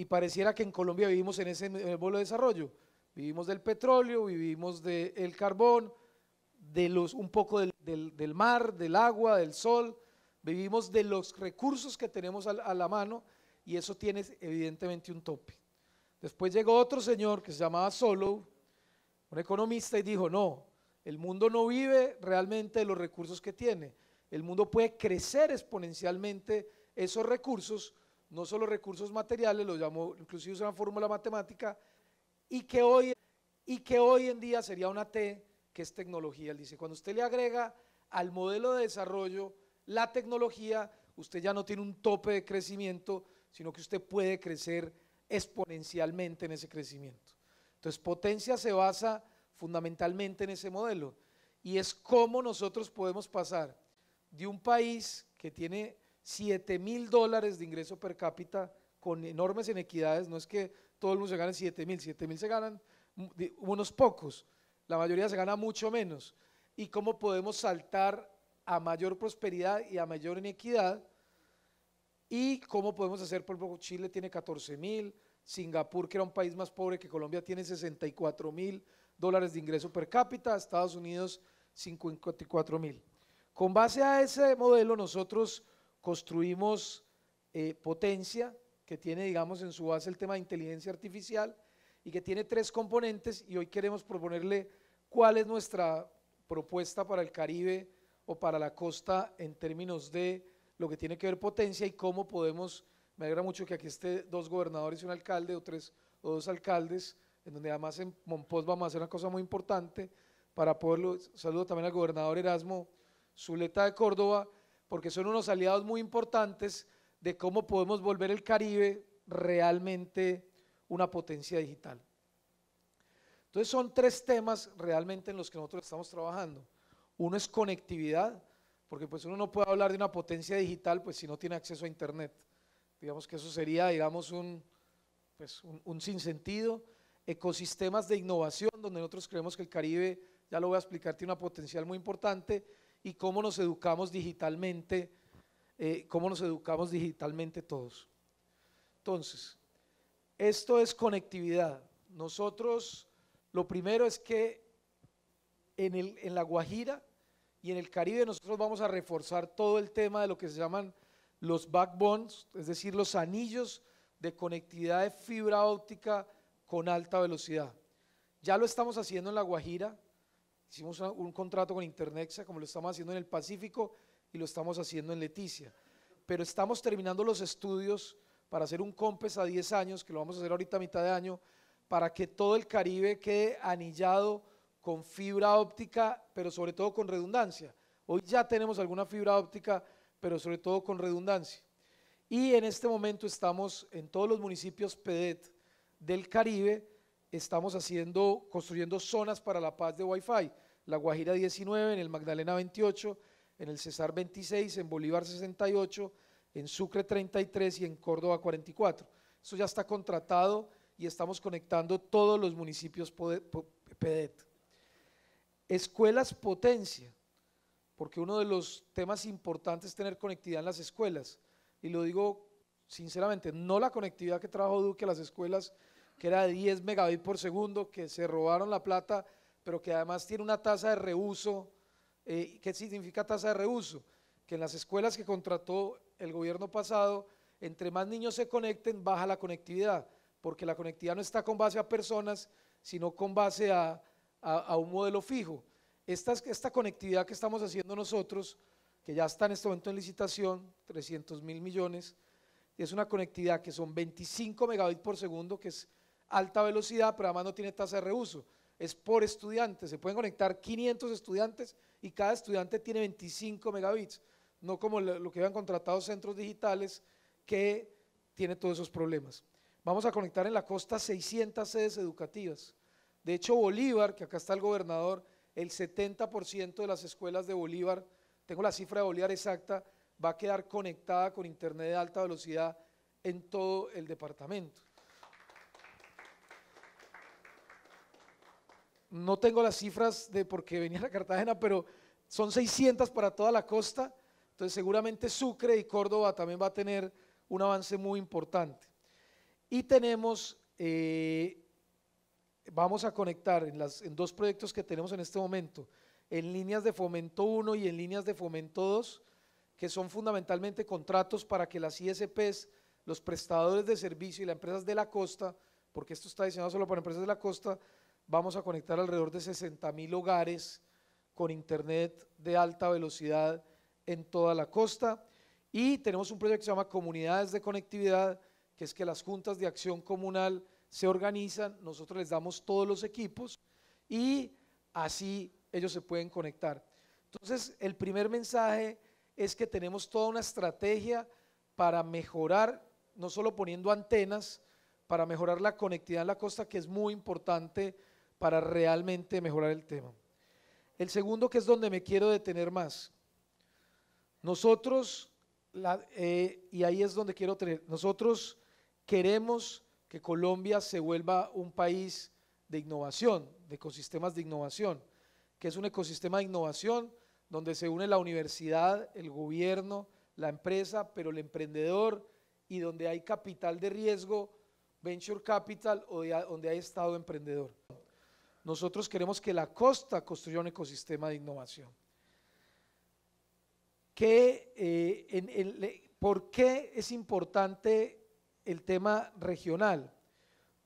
y pareciera que en Colombia vivimos en ese vuelo de desarrollo. Vivimos del petróleo, vivimos del carbón, de los, un poco del, mar, del agua, del sol, vivimos de los recursos que tenemos a, la mano y eso tiene evidentemente un tope. Después llegó otro señor que se llamaba solo un economista, y dijo, no, el mundo no vive realmente de los recursos que tiene. El mundo puede crecer exponencialmente esos recursos no solo recursos materiales, lo llamó inclusive es una fórmula matemática, y que, hoy, y que hoy en día sería una T, que es tecnología. Él dice, cuando usted le agrega al modelo de desarrollo la tecnología, usted ya no tiene un tope de crecimiento, sino que usted puede crecer exponencialmente en ese crecimiento. Entonces, potencia se basa fundamentalmente en ese modelo y es cómo nosotros podemos pasar de un país que tiene 7 mil dólares de ingreso per cápita con enormes inequidades. No es que todo el mundo se gane 7 mil, 7 mil se ganan unos pocos, la mayoría se gana mucho menos. ¿Y cómo podemos saltar a mayor prosperidad y a mayor inequidad? ¿Y cómo podemos hacer, por ejemplo, Chile tiene 14 mil, Singapur, que era un país más pobre que Colombia, tiene 64 mil dólares de ingreso per cápita, Estados Unidos 54 mil. Con base a ese modelo, nosotros construimos eh, potencia, que tiene, digamos, en su base el tema de inteligencia artificial y que tiene tres componentes y hoy queremos proponerle cuál es nuestra propuesta para el Caribe o para la costa en términos de lo que tiene que ver potencia y cómo podemos, me alegra mucho que aquí esté dos gobernadores y un alcalde o tres o dos alcaldes, en donde además en Monpós vamos a hacer una cosa muy importante para poderlo, saludo también al gobernador Erasmo Zuleta de Córdoba, porque son unos aliados muy importantes de cómo podemos volver el Caribe realmente una potencia digital. Entonces son tres temas realmente en los que nosotros estamos trabajando. Uno es conectividad, porque pues uno no puede hablar de una potencia digital pues si no tiene acceso a Internet. Digamos que eso sería, digamos, un, pues, un, sinsentido. Ecosistemas de innovación, donde nosotros creemos que el Caribe, ya lo voy a explicar, tiene una potencial muy importante y cómo nos educamos digitalmente, eh, cómo nos educamos digitalmente todos. Entonces, esto es conectividad. Nosotros, lo primero es que en, en la Guajira y en el Caribe nosotros vamos a reforzar todo el tema de lo que se llaman los backbones, es decir, los anillos de conectividad de fibra óptica con alta velocidad. Ya lo estamos haciendo en La Guajira, Hicimos un contrato con Internexa, como lo estamos haciendo en el Pacífico y lo estamos haciendo en Leticia. Pero estamos terminando los estudios para hacer un COMPES a 10 años, que lo vamos a hacer ahorita a mitad de año, para que todo el Caribe quede anillado con fibra óptica, pero sobre todo con redundancia. Hoy ya tenemos alguna fibra óptica, pero sobre todo con redundancia. Y en este momento estamos en todos los municipios PEDET del Caribe estamos haciendo, construyendo zonas para la paz de Wi-Fi. La Guajira 19, en el Magdalena 28, en el Cesar 26, en Bolívar 68, en Sucre 33 y en Córdoba 44. Eso ya está contratado y estamos conectando todos los municipios PEDET. E escuelas potencia, porque uno de los temas importantes es tener conectividad en las escuelas. Y lo digo sinceramente, no la conectividad que trajo Duque a las escuelas, que era de 10 megabits por segundo, que se robaron la plata, pero que además tiene una tasa de reuso. Eh, ¿Qué significa tasa de reuso? Que en las escuelas que contrató el gobierno pasado, entre más niños se conecten, baja la conectividad, porque la conectividad no está con base a personas, sino con base a, a, a un modelo fijo. Esta, esta conectividad que estamos haciendo nosotros, que ya está en este momento en licitación, 300 mil millones, es una conectividad que son 25 megabits por segundo, que es alta velocidad, pero además no tiene tasa de reuso. Es por estudiante. Se pueden conectar 500 estudiantes y cada estudiante tiene 25 megabits. No como lo que habían contratado centros digitales que tiene todos esos problemas. Vamos a conectar en la costa 600 sedes educativas. De hecho, Bolívar, que acá está el gobernador, el 70% de las escuelas de Bolívar, tengo la cifra de Bolívar exacta, va a quedar conectada con internet de alta velocidad en todo el departamento. no tengo las cifras de por qué venía a Cartagena, pero son 600 para toda la costa. Entonces seguramente Sucre y Córdoba también va a tener un avance muy importante. Y tenemos, eh, vamos a conectar en, en dos proyectos que tenemos en este momento, en líneas de fomento 1 y en líneas de fomento 2, que son fundamentalmente contratos para que las ISPs, los prestadores de servicio y las empresas de la costa, porque esto está diseñado solo para empresas de la costa, vamos a conectar alrededor de 60 mil hogares con internet de alta velocidad en toda la costa. Y tenemos un proyecto que se llama Comunidades de Conectividad, que es que las juntas de acción comunal se organizan, nosotros les damos todos los equipos y así ellos se pueden conectar. Entonces, el primer mensaje es que tenemos toda una estrategia para mejorar, no solo poniendo antenas, para mejorar la conectividad en la costa, que es muy importante para realmente mejorar el tema. El segundo, que es donde me quiero detener más. Nosotros, eh, y ahí es donde quiero tener, nosotros queremos que Colombia se vuelva un país de innovación, de ecosistemas de innovación, que es un ecosistema de innovación donde se une la universidad, el gobierno, la empresa, pero el emprendedor y donde hay capital de riesgo, venture capital, o donde hay estado emprendedor. Nosotros queremos que la costa construya un ecosistema de innovación. Eh, ¿Por qué es importante el tema regional?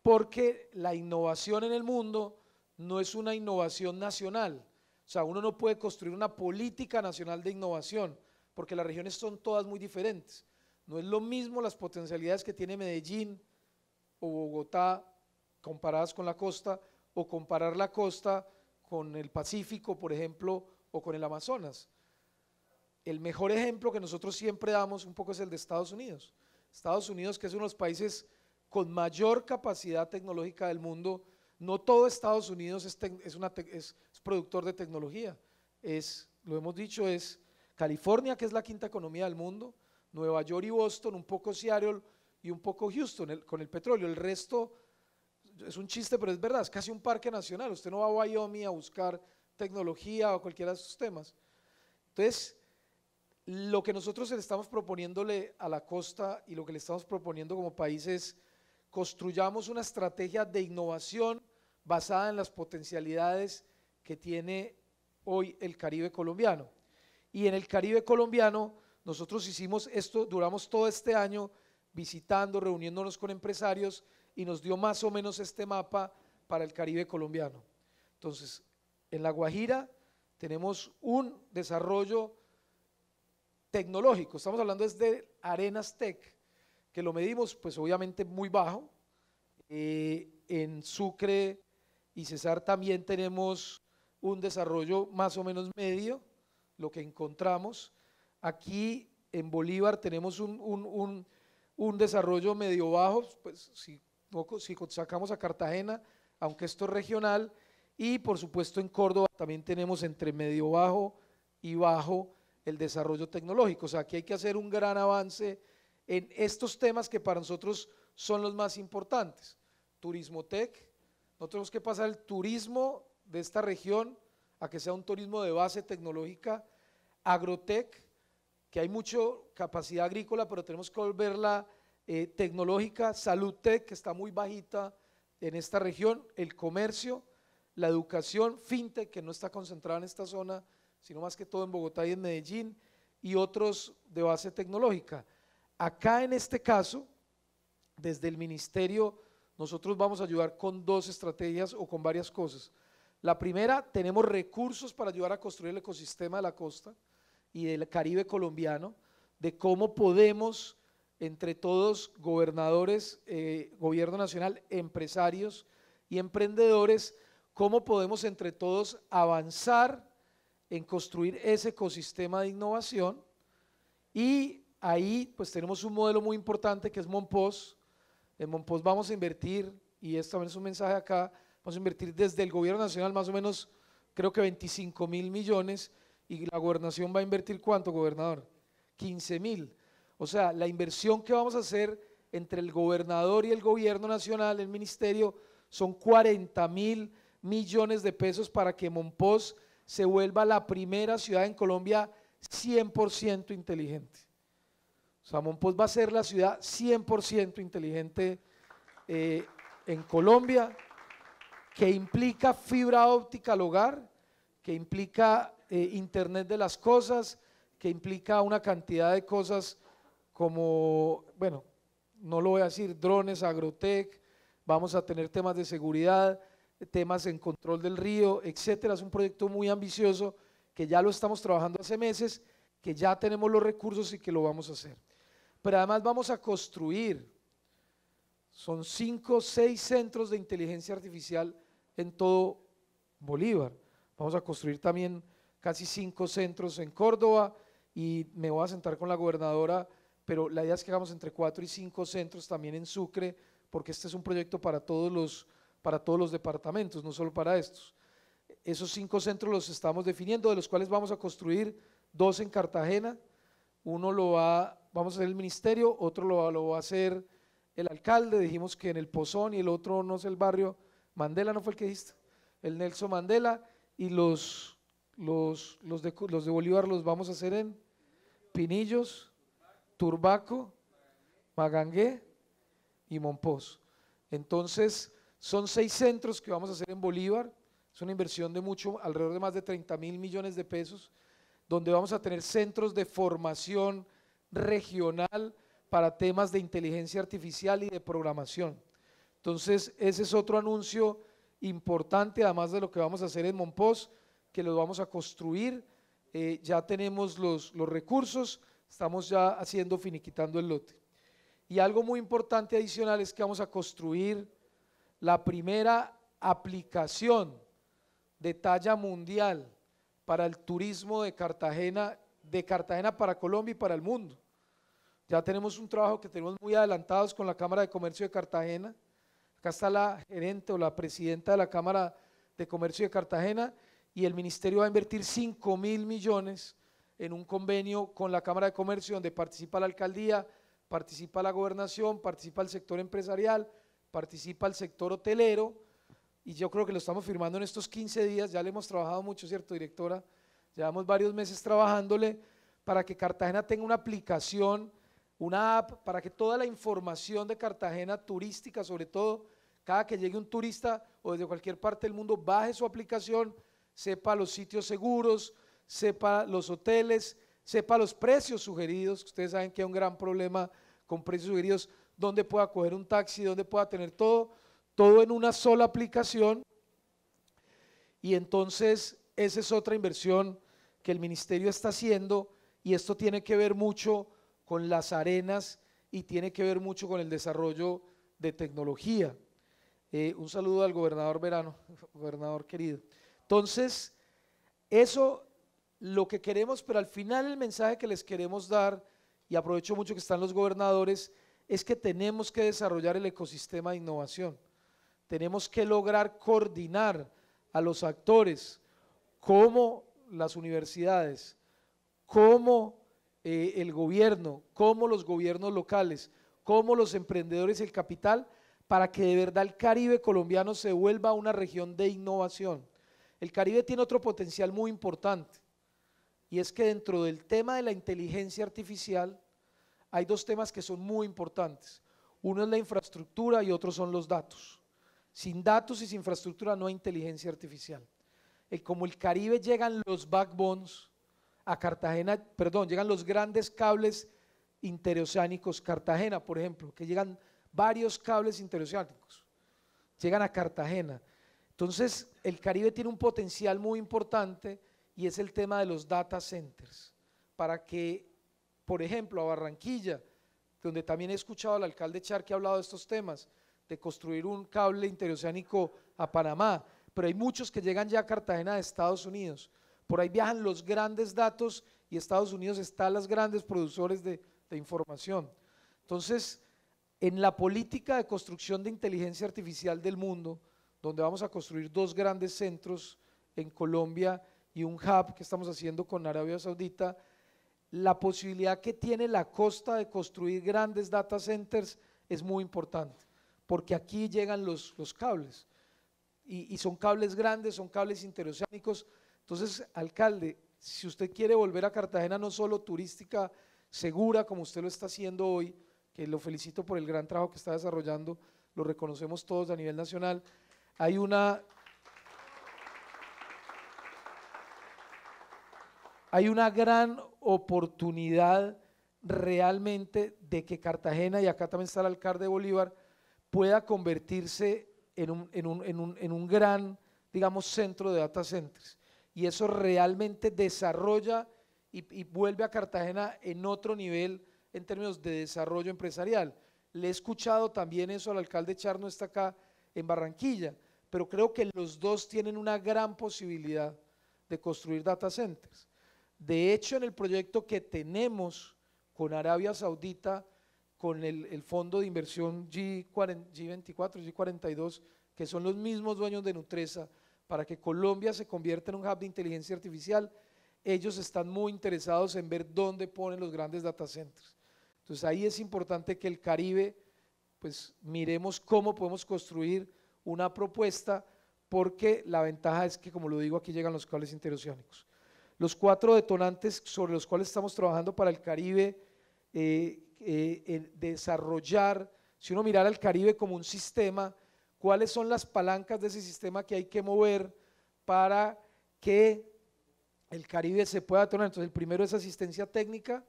Porque la innovación en el mundo no es una innovación nacional. O sea, uno no puede construir una política nacional de innovación, porque las regiones son todas muy diferentes. No es lo mismo las potencialidades que tiene Medellín o Bogotá comparadas con la costa, o comparar la costa con el Pacífico, por ejemplo, o con el Amazonas. El mejor ejemplo que nosotros siempre damos un poco es el de Estados Unidos. Estados Unidos, que es uno de los países con mayor capacidad tecnológica del mundo, no todo Estados Unidos es, productor de tecnología. Es, lo hemos dicho, es California, que es la quinta economía del mundo, Nueva York y Boston, un poco Seattle y un poco Houston con el petróleo. El resto es un chiste, pero es verdad, es casi un parque nacional. Usted no va a Wyoming a buscar tecnología o cualquiera de esos temas. Entonces, lo que nosotros le estamos proponiéndole a la costa y lo que le estamos proponiendo como país es construyamos una estrategia de innovación basada en las potencialidades que tiene hoy el Caribe colombiano. Y en el Caribe colombiano nosotros hicimos esto, duramos todo este año visitando, reuniéndonos con empresarios y nos dio más o menos este mapa para el Caribe colombiano. Entonces, en La Guajira tenemos un desarrollo tecnológico, estamos hablando desde Arenas Tech, que lo medimos pues obviamente muy bajo. Eh, en Sucre y Cesar también tenemos un desarrollo más o menos medio, lo que encontramos. Aquí en Bolívar tenemos un, desarrollo medio bajo, pues si si sacamos a Cartagena, aunque esto es regional, y por supuesto en Córdoba también tenemos entre medio bajo y bajo el desarrollo tecnológico. O sea, aquí hay que hacer un gran avance en estos temas que para nosotros son los más importantes. Turismo Tech, nosotros tenemos que pasar el turismo de esta región a que sea un turismo de base tecnológica, agrotech, que hay mucha capacidad agrícola, pero tenemos que volverla eh, tecnológica, salud tech, que está muy bajita en esta región, el comercio, la educación, fintech, que no está concentrada en esta zona, sino más que todo en Bogotá y en Medellín, y otros de base tecnológica. Acá en este caso, desde el ministerio, nosotros vamos a ayudar con dos estrategias o con varias cosas. La primera, tenemos recursos para ayudar a construir el ecosistema de la costa y del Caribe colombiano, de cómo podemos entre todos gobernadores, eh, gobierno nacional, empresarios y emprendedores, cómo podemos entre todos avanzar en construir ese ecosistema de innovación. Y ahí pues tenemos un modelo muy importante que es Monpos. En Monpos vamos a invertir, y esto también es un mensaje acá, vamos a invertir desde el gobierno nacional más o menos creo que 25 mil millones y la gobernación va a invertir cuánto, gobernador? 15 mil. O sea, la inversión que vamos a hacer entre el gobernador y el gobierno nacional, el ministerio, son 40 mil millones de pesos para que Monpós se vuelva la primera ciudad en Colombia 100% inteligente. O sea, Monpós va a ser la ciudad 100% inteligente eh, en Colombia, que implica fibra óptica al hogar, que implica eh, Internet de las cosas, que implica una cantidad de cosas como, bueno, no lo voy a decir, drones, agrotech, vamos a tener temas de seguridad, temas en control del río, etcétera. Es un proyecto muy ambicioso que ya lo estamos trabajando hace meses, que ya tenemos los recursos y que lo vamos a hacer. Pero además vamos a construir, son cinco, seis centros de inteligencia artificial en todo Bolívar. Vamos a construir también casi cinco centros en Córdoba y me voy a sentar con la gobernadora pero la idea es que hagamos entre cuatro y cinco centros también en Sucre, porque este es un proyecto para todos los, para todos los departamentos, no solo para estos. Esos cinco centros los estamos definiendo, de los cuales vamos a construir dos en Cartagena, uno lo va, vamos a hacer el ministerio, otro lo, va a hacer el alcalde, dijimos que en el Pozón y el otro no es el barrio, Mandela no fue el que dijiste, el Nelson Mandela y los, los, los, de, los de Bolívar los vamos a hacer en Pinillos Turbaco, Magangué y Monpós. Entonces, son seis centros que vamos a hacer en Bolívar. Es una inversión de mucho, alrededor de más de 30 mil millones de pesos, donde vamos a tener centros de formación regional para temas de inteligencia artificial y de programación. Entonces, ese es otro anuncio importante, además de lo que vamos a hacer en Monpós, que lo vamos a construir. Eh, ya tenemos los, los recursos Estamos ya haciendo, finiquitando el lote. Y algo muy importante adicional es que vamos a construir la primera aplicación de talla mundial para el turismo de Cartagena, de Cartagena para Colombia y para el mundo. Ya tenemos un trabajo que tenemos muy adelantados con la Cámara de Comercio de Cartagena. Acá está la gerente o la presidenta de la Cámara de Comercio de Cartagena y el ministerio va a invertir 5 mil millones en un convenio con la Cámara de Comercio donde participa la alcaldía, participa la gobernación, participa el sector empresarial, participa el sector hotelero y yo creo que lo estamos firmando en estos 15 días, ya le hemos trabajado mucho, ¿cierto, directora? Llevamos varios meses trabajándole para que Cartagena tenga una aplicación, una app, para que toda la información de Cartagena turística, sobre todo, cada que llegue un turista o desde cualquier parte del mundo, baje su aplicación, sepa los sitios seguros, sepa los hoteles, sepa los precios sugeridos, ustedes saben que hay un gran problema con precios sugeridos, dónde pueda coger un taxi, dónde pueda tener todo, todo en una sola aplicación. Y entonces esa es otra inversión que el ministerio está haciendo y esto tiene que ver mucho con las arenas y tiene que ver mucho con el desarrollo de tecnología. Eh, un saludo al gobernador Verano, gobernador querido. Entonces, eso lo que queremos, pero al final el mensaje que les queremos dar, y aprovecho mucho que están los gobernadores, es que tenemos que desarrollar el ecosistema de innovación. Tenemos que lograr coordinar a los actores como las universidades, como eh, el gobierno, como los gobiernos locales, como los emprendedores y el capital, para que de verdad el Caribe colombiano se vuelva una región de innovación. El Caribe tiene otro potencial muy importante y es que dentro del tema de la inteligencia artificial hay dos temas que son muy importantes. Uno es la infraestructura y otro son los datos. Sin datos y sin infraestructura no hay inteligencia artificial. y eh, como el Caribe llegan los backbones a Cartagena, perdón, llegan los grandes cables interoceánicos, Cartagena, por ejemplo, que llegan varios cables interoceánicos, llegan a Cartagena. Entonces, el Caribe tiene un potencial muy importante y es el tema de los data centers, para que, por ejemplo, a Barranquilla, donde también he escuchado al alcalde Char que ha hablado de estos temas, de construir un cable interoceánico a Panamá, pero hay muchos que llegan ya a Cartagena de Estados Unidos. Por ahí viajan los grandes datos y Estados Unidos está las grandes productores de, de información. Entonces, en la política de construcción de inteligencia artificial del mundo, donde vamos a construir dos grandes centros en Colombia, y un hub que estamos haciendo con Arabia Saudita, la posibilidad que tiene la costa de construir grandes data centers es muy importante, porque aquí llegan los, los cables, y, y son cables grandes, son cables interoceánicos. Entonces, alcalde, si usted quiere volver a Cartagena no solo turística segura, como usted lo está haciendo hoy, que lo felicito por el gran trabajo que está desarrollando, lo reconocemos todos a nivel nacional, hay una Hay una gran oportunidad realmente de que Cartagena, y acá también está el alcalde Bolívar, pueda convertirse en un, gran, digamos, centro de data centers. Y eso realmente desarrolla y, y vuelve a Cartagena en otro nivel en términos de desarrollo empresarial. Le he escuchado también eso al alcalde Charno, está acá en Barranquilla, pero creo que los dos tienen una gran posibilidad de construir data centers. De hecho, en el proyecto que tenemos con Arabia Saudita, con el, fondo de inversión G 24 G42, que son los mismos dueños de Nutresa, para que Colombia se convierta en un hub de inteligencia artificial, ellos están muy interesados en ver dónde ponen los grandes data centers. Entonces ahí es importante que el Caribe, pues miremos cómo podemos construir una propuesta, porque la ventaja es que, como lo digo, aquí llegan los cables interoceánicos los cuatro detonantes sobre los cuales estamos trabajando para el Caribe, eh, eh, desarrollar, si uno mirara al Caribe como un sistema, cuáles son las palancas de ese sistema que hay que mover para que el Caribe se pueda detonar. Entonces, el primero es asistencia técnica,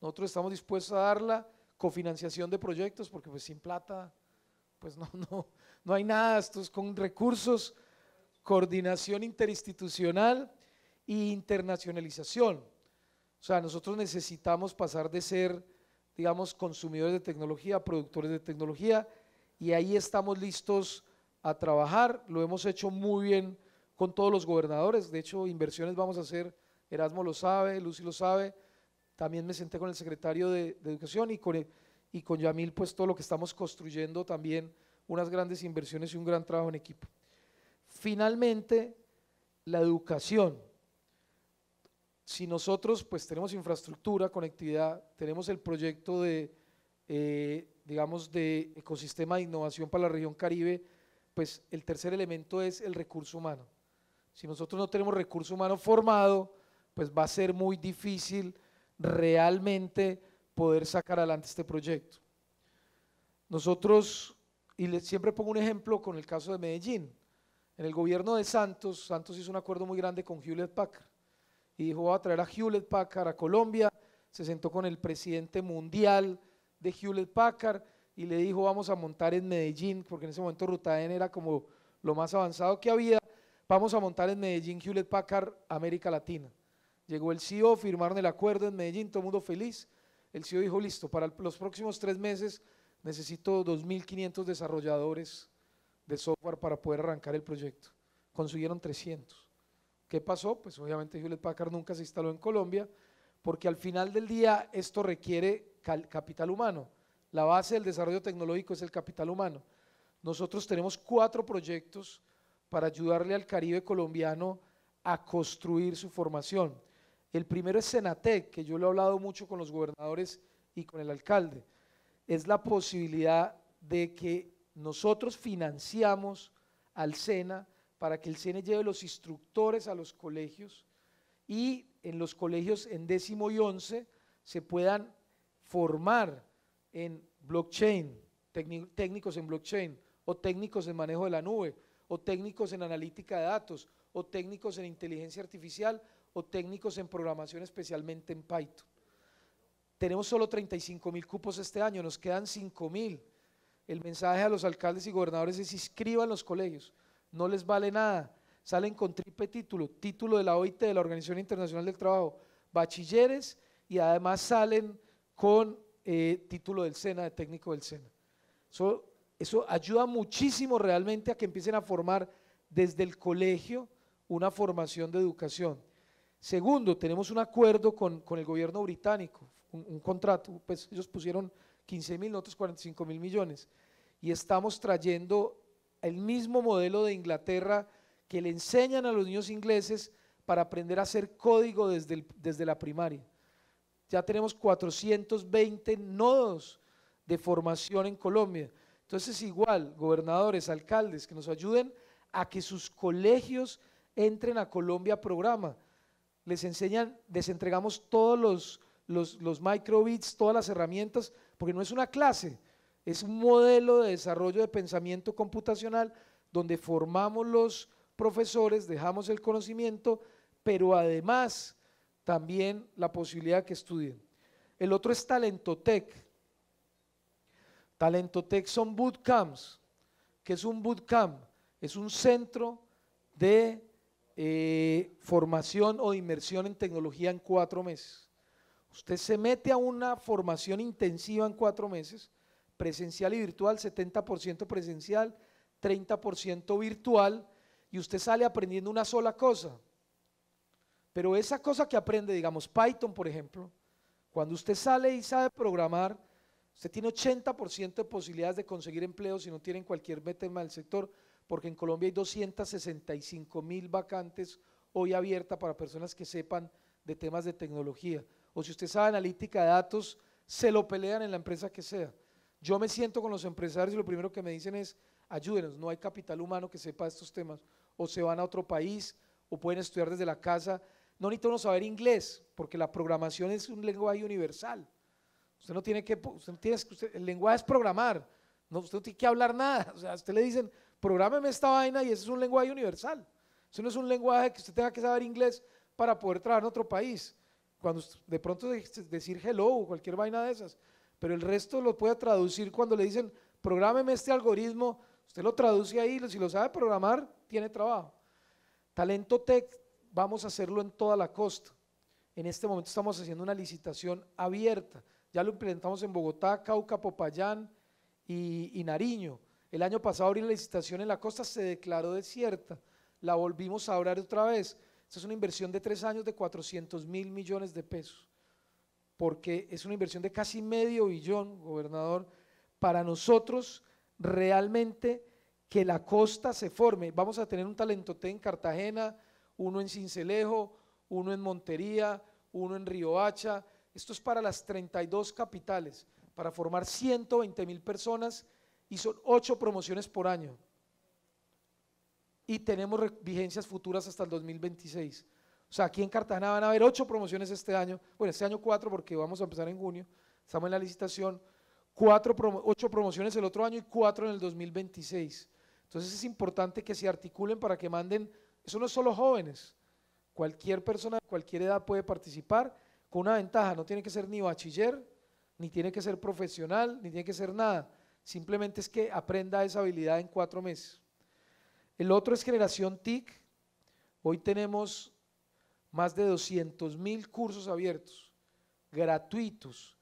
nosotros estamos dispuestos a darla, cofinanciación de proyectos, porque pues sin plata, pues no, no, no hay nada, esto es con recursos, coordinación interinstitucional, y e internacionalización. O sea, nosotros necesitamos pasar de ser, digamos, consumidores de tecnología a productores de tecnología y ahí estamos listos a trabajar. Lo hemos hecho muy bien con todos los gobernadores. De hecho, inversiones vamos a hacer, Erasmo lo sabe, Lucy lo sabe. También me senté con el secretario de, Educación y con, y con Yamil, pues todo lo que estamos construyendo también, unas grandes inversiones y un gran trabajo en equipo. Finalmente, la educación si nosotros pues tenemos infraestructura, conectividad, tenemos el proyecto de, eh, digamos, de ecosistema de innovación para la región Caribe, pues el tercer elemento es el recurso humano. Si nosotros no tenemos recurso humano formado, pues va a ser muy difícil realmente poder sacar adelante este proyecto. Nosotros, y siempre pongo un ejemplo con el caso de Medellín, en el gobierno de Santos, Santos hizo un acuerdo muy grande con Hewlett Packard y dijo, voy a traer a Hewlett Packard a Colombia. Se sentó con el presidente mundial de Hewlett Packard y le dijo, vamos a montar en Medellín, porque en ese momento Ruta N era como lo más avanzado que había, vamos a montar en Medellín Hewlett Packard América Latina. Llegó el CEO, firmaron el acuerdo en Medellín, todo mundo feliz. El CEO dijo, listo, para los próximos tres meses necesito 2.500 desarrolladores de software para poder arrancar el proyecto. Consiguieron 300. ¿Qué pasó? Pues obviamente Hewlett Packard nunca se instaló en Colombia, porque al final del día esto requiere capital humano. La base del desarrollo tecnológico es el capital humano. Nosotros tenemos cuatro proyectos para ayudarle al Caribe colombiano a construir su formación. El primero es Senatec, que yo lo he hablado mucho con los gobernadores y con el alcalde. Es la posibilidad de que nosotros financiamos al SENA para que el cine lleve los instructores a los colegios y en los colegios en décimo y once se puedan formar en blockchain, técnicos en blockchain o técnicos en manejo de la nube o técnicos en analítica de datos o técnicos en inteligencia artificial o técnicos en programación especialmente en Python. Tenemos solo 35 mil cupos este año, nos quedan 5 mil. El mensaje a los alcaldes y gobernadores es inscriban los colegios no les vale nada. Salen con triple título, título de la OIT, de la Organización Internacional del Trabajo, bachilleres y además salen con eh, título del SENA, de técnico del SENA. Eso, eso ayuda muchísimo realmente a que empiecen a formar desde el colegio una formación de educación. Segundo, tenemos un acuerdo con, el gobierno británico, un, contrato, pues ellos pusieron 15 mil, nosotros 45 mil millones, y estamos trayendo el mismo modelo de Inglaterra que le enseñan a los niños ingleses para aprender a hacer código desde, desde la primaria. Ya tenemos 420 nodos de formación en Colombia. Entonces, igual, gobernadores, alcaldes, que nos ayuden a que sus colegios entren a Colombia programa. Les enseñan, les entregamos todos los, los, los microbits, todas las herramientas, porque no es una clase, es un modelo de desarrollo de pensamiento computacional donde formamos los profesores, dejamos el conocimiento, pero además también la posibilidad que estudien. El otro es Talentotec. Talentotec son bootcamps. que es un bootcamp? Es un centro de eh, formación o de inmersión en tecnología en cuatro meses. Usted se mete a una formación intensiva en cuatro meses presencial y virtual, 70% presencial, 30% virtual, y usted sale aprendiendo una sola cosa. Pero esa cosa que aprende, digamos Python, por ejemplo, cuando usted sale y sabe programar, usted tiene 80% de posibilidades de conseguir empleo si no tienen cualquier tema del sector, porque en Colombia hay 265 mil vacantes hoy abiertas para personas que sepan de temas de tecnología. O si usted sabe analítica de datos, se lo pelean en la empresa que sea. Yo me siento con los empresarios y lo primero que me dicen es, ayúdenos, no hay capital humano que sepa estos temas. O se van a otro país, o pueden estudiar desde la casa. No necesitamos saber inglés, porque la programación es un lenguaje universal. Usted no tiene que, el lenguaje es programar, no, usted no tiene que hablar nada. O sea, a usted le dicen, prográmeme esta vaina y ese es un lenguaje universal. Eso no es un lenguaje que usted tenga que saber inglés para poder trabajar en otro país. Cuando de pronto decir hello o cualquier vaina de esas pero el resto lo puede traducir cuando le dicen, prográmeme este algoritmo, usted lo traduce ahí, si lo sabe programar, tiene trabajo. Talento Tech, vamos a hacerlo en toda la costa. En este momento estamos haciendo una licitación abierta. Ya lo implementamos en Bogotá, Cauca, Popayán y, Nariño. El año pasado abrí la licitación en la costa, se declaró desierta. La volvimos a abrir otra vez. Esta es una inversión de tres años de 400 mil millones de pesos porque es una inversión de casi medio billón, gobernador, para nosotros realmente que la costa se forme. Vamos a tener un talento talentote en Cartagena, uno en Cincelejo, uno en Montería, uno en Riohacha. Esto es para las 32 capitales, para formar 120 mil personas y son ocho promociones por año. Y tenemos vigencias futuras hasta el 2026. O sea, aquí en Cartagena van a haber ocho promociones este año. Bueno, este año cuatro porque vamos a empezar en junio. Estamos en la licitación. ocho promociones el otro año y cuatro en el 2026. Entonces es importante que se articulen para que manden, eso no es solo jóvenes, cualquier persona de cualquier edad puede participar con una ventaja, no tiene que ser ni bachiller, ni tiene que ser profesional, ni tiene que ser nada. Simplemente es que aprenda esa habilidad en cuatro meses. El otro es generación TIC. Hoy tenemos más de 200 mil cursos abiertos, gratuitos,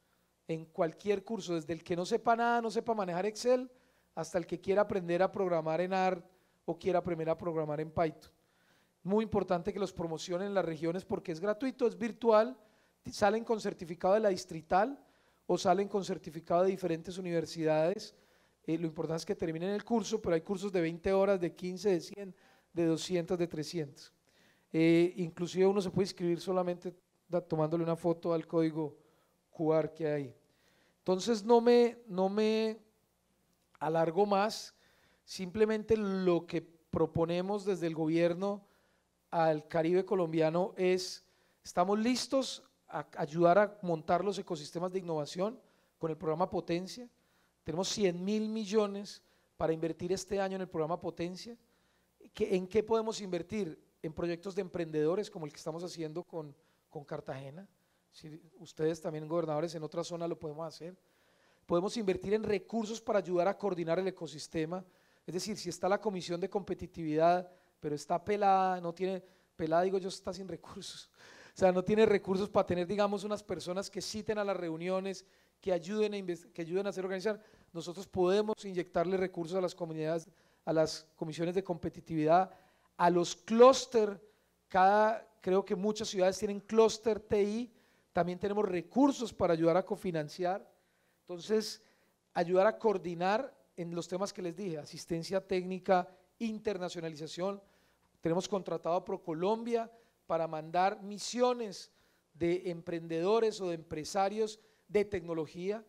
en cualquier curso, desde el que no sepa nada, no sepa manejar Excel, hasta el que quiera aprender a programar en ART o quiera aprender a programar en Python. Muy importante que los promocionen en las regiones porque es gratuito, es virtual, salen con certificado de la distrital o salen con certificado de diferentes universidades. Eh, lo importante es que terminen el curso, pero hay cursos de 20 horas, de 15, de 100, de 200, de 300. Eh, inclusive uno se puede inscribir solamente tomándole una foto al código QR que hay. Entonces no me, no me alargo más, simplemente lo que proponemos desde el gobierno al Caribe colombiano es, estamos listos a ayudar a montar los ecosistemas de innovación con el programa Potencia. Tenemos 100 mil millones para invertir este año en el programa Potencia. ¿En qué podemos invertir? en proyectos de emprendedores como el que estamos haciendo con, con Cartagena. Si ustedes también, gobernadores, en otra zona lo podemos hacer. Podemos invertir en recursos para ayudar a coordinar el ecosistema. Es decir, si está la comisión de competitividad, pero está pelada, no tiene, pelada digo yo, está sin recursos. O sea, no tiene recursos para tener, digamos, unas personas que citen a las reuniones, que ayuden a, que ayuden a hacer organizar. Nosotros podemos inyectarle recursos a las comunidades, a las comisiones de competitividad a los clúster, cada, creo que muchas ciudades tienen clúster TI, también tenemos recursos para ayudar a cofinanciar, entonces ayudar a coordinar en los temas que les dije, asistencia técnica, internacionalización, tenemos contratado a ProColombia para mandar misiones de emprendedores o de empresarios de tecnología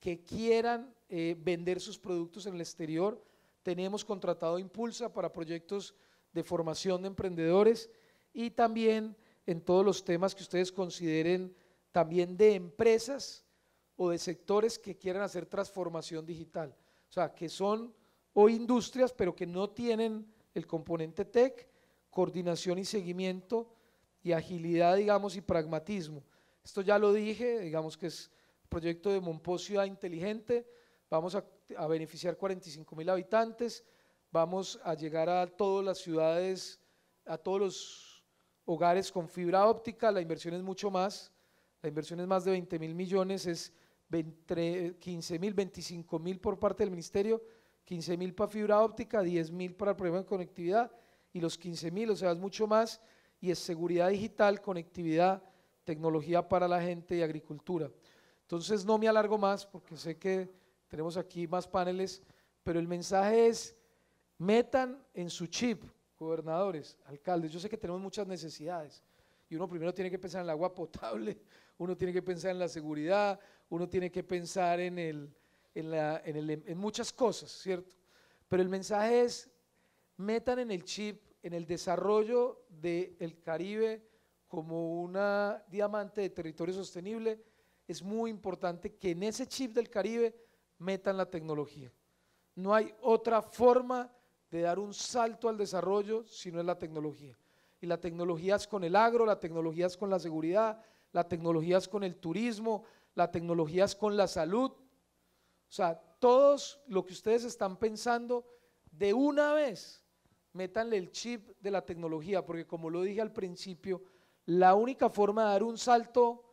que quieran eh, vender sus productos en el exterior. Tenemos contratado Impulsa para proyectos de formación de emprendedores y también en todos los temas que ustedes consideren también de empresas o de sectores que quieran hacer transformación digital. O sea, que son hoy industrias, pero que no tienen el componente tech, coordinación y seguimiento y agilidad, digamos, y pragmatismo. Esto ya lo dije, digamos que es proyecto de Monpó Ciudad Inteligente, vamos a, a beneficiar 45 mil habitantes, Vamos a llegar a todas las ciudades, a todos los hogares con fibra óptica. La inversión es mucho más. La inversión es más de 20 mil millones, es 15 mil, 25 mil por parte del ministerio, 15 mil para fibra óptica, 10 mil para el problema de conectividad y los 15 mil, o sea, es mucho más. Y es seguridad digital, conectividad, tecnología para la gente y agricultura. Entonces no me alargo más porque sé que tenemos aquí más paneles, pero el mensaje es Metan en su chip, gobernadores, alcaldes, yo sé que tenemos muchas necesidades y uno primero tiene que pensar en el agua potable, uno tiene que pensar en la seguridad, uno tiene que pensar en, muchas cosas, ¿cierto? Pero el mensaje es, metan en el chip, en el desarrollo del Caribe como una diamante de territorio sostenible, es muy importante que en ese chip del Caribe metan la tecnología. No hay otra forma de dar un salto al desarrollo si no es la tecnología. Y la tecnología es con el agro, la tecnología es con la seguridad, la tecnología es con el turismo, la tecnología es con la salud. O sea, todos lo que ustedes están pensando, de una vez, métanle el chip de la tecnología, porque como lo dije al principio, la única forma de dar un salto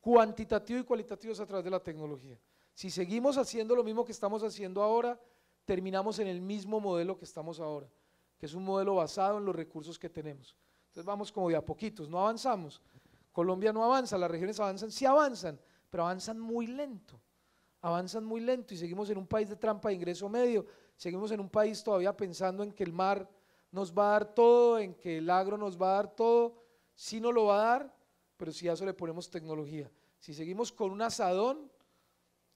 cuantitativo y cualitativo es a través de la tecnología. Si seguimos haciendo lo mismo que estamos haciendo ahora, terminamos en el mismo modelo que estamos ahora, que es un modelo basado en los recursos que tenemos. Entonces vamos como de a poquitos, no avanzamos. Colombia no avanza, las regiones avanzan, sí avanzan, pero avanzan muy lento. Avanzan muy lento y seguimos en un país de trampa de ingreso medio, seguimos en un país todavía pensando en que el mar nos va a dar todo, en que el agro nos va a dar todo, sí no lo va a dar, pero si a eso le ponemos tecnología. Si seguimos con un asadón,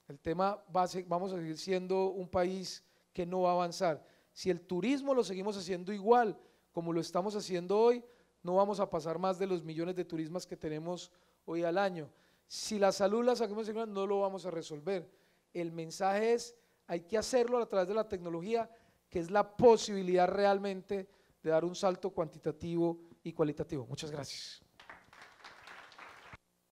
el tema va vamos a seguir siendo un país que no va a avanzar. Si el turismo lo seguimos haciendo igual como lo estamos haciendo hoy, no vamos a pasar más de los millones de turismas que tenemos hoy al año. Si la salud la saquemos igual, no lo vamos a resolver. El mensaje es, hay que hacerlo a través de la tecnología, que es la posibilidad realmente de dar un salto cuantitativo y cualitativo. Muchas gracias.